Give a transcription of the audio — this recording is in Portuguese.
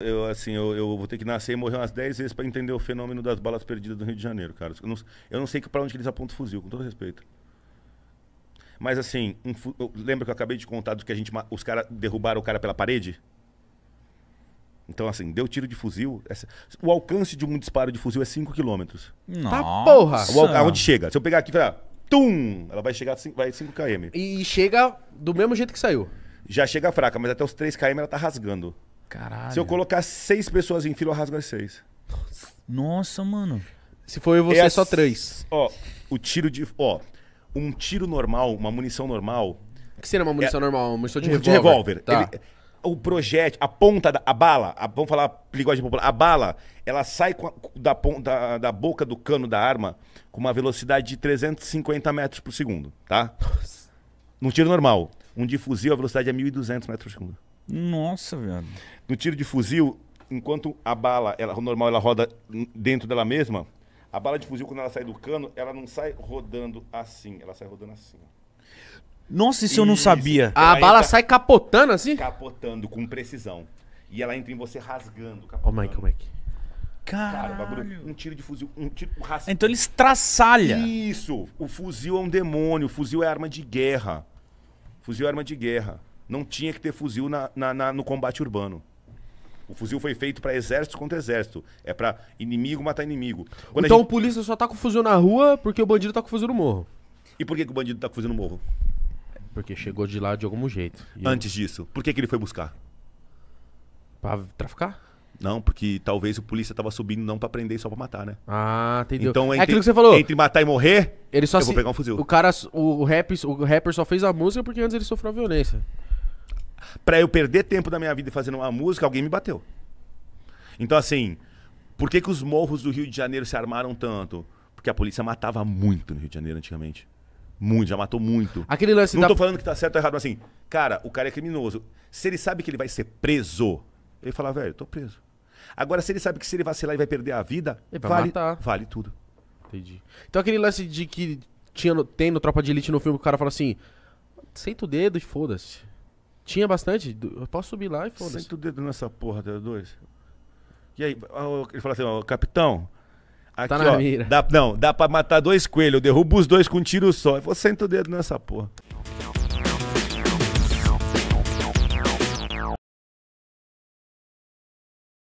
Eu, assim, eu, eu, vou ter que nascer e morrer umas 10 vezes para entender o fenômeno das balas perdidas do Rio de Janeiro, cara. Eu não, eu não sei para onde eles apontam o fuzil, com todo respeito. Mas assim, um, lembra que eu acabei de contar do que a gente, os caras derrubaram o cara pela parede? Então, assim, deu tiro de fuzil. Essa... o alcance de um disparo de fuzil é 5 quilômetros. Tá porra! O aonde chega? Se eu pegar aqui e falar, tum! Ela vai chegar vai 5 km. E chega do mesmo jeito que saiu. Já chega fraca, mas até os 3 km ela tá rasgando. Caralho. Se eu colocar seis pessoas em fila, eu rasgo as seis. Nossa, mano. Se for eu, você é, é só três. Ó, o tiro de. Ó, um tiro normal, uma munição normal. O que seria uma munição é, normal? Uma munição de um revólver. De revólver. Tá. Ele, o projétil, a ponta da a bala, a, vamos falar linguagem popular, a bala, ela sai a, da, da, da boca do cano da arma com uma velocidade de 350 metros por segundo, tá? Nossa. Num tiro normal. Um de fuzil, a velocidade é 1.200 metros por segundo. Nossa, velho. No tiro de fuzil, enquanto a bala, ela, normal, ela roda dentro dela mesma, a bala de fuzil, quando ela sai do cano, ela não sai rodando assim, ela sai rodando assim. Nossa, isso, eu não sabia. a bala tá sai capotando assim? Capotando, com precisão. E ela entra em você rasgando. Ô, oh, Mike, oh, Mike. Caralho. Cara, bagulho, um tiro de fuzil, um tiro um Então eles traçalham. Isso, o fuzil é um demônio, o fuzil é arma de guerra. fuzil é arma de guerra não tinha que ter fuzil na, na, na no combate urbano. O fuzil foi feito para exército contra exército. É para inimigo matar inimigo. Quando então a polícia só tá com fuzil na rua porque o bandido tá com fuzil no morro. E por que, que o bandido tá com fuzil no morro? Porque chegou de lá de algum jeito. Antes eu... disso, por que, que ele foi buscar? Pra traficar? Não, porque talvez o polícia tava subindo não para prender só para matar, né? Ah, entendeu. Então, é entre, é aquilo que você falou. Entre matar e morrer, ele só eu se... vou pegar um fuzil. O cara, o, rap, o rapper só fez a música porque antes ele sofreu violência para eu perder tempo da minha vida fazendo uma música, alguém me bateu. Então, assim, por que, que os morros do Rio de Janeiro se armaram tanto? Porque a polícia matava muito no Rio de Janeiro antigamente. Muito, já matou muito. Aquele lance Não da... tô falando que tá certo ou errado, mas assim, cara, o cara é criminoso. Se ele sabe que ele vai ser preso, ele fala, velho, tô preso. Agora, se ele sabe que se ele vacilar e vai perder a vida, vale, matar. vale tudo. Entendi. Então aquele lance de que tinha, tem no Tropa de Elite no filme, o cara fala assim, senta o dedo e foda-se. Tinha bastante? Eu posso subir lá e foda-se. Senta o dedo nessa porra, da dois. E aí, ele fala assim, ó, capitão, tá aqui, tá ó, dá, não, dá pra matar dois coelhos, eu derrubo os dois com um tiro só. Eu vou senta o dedo nessa porra.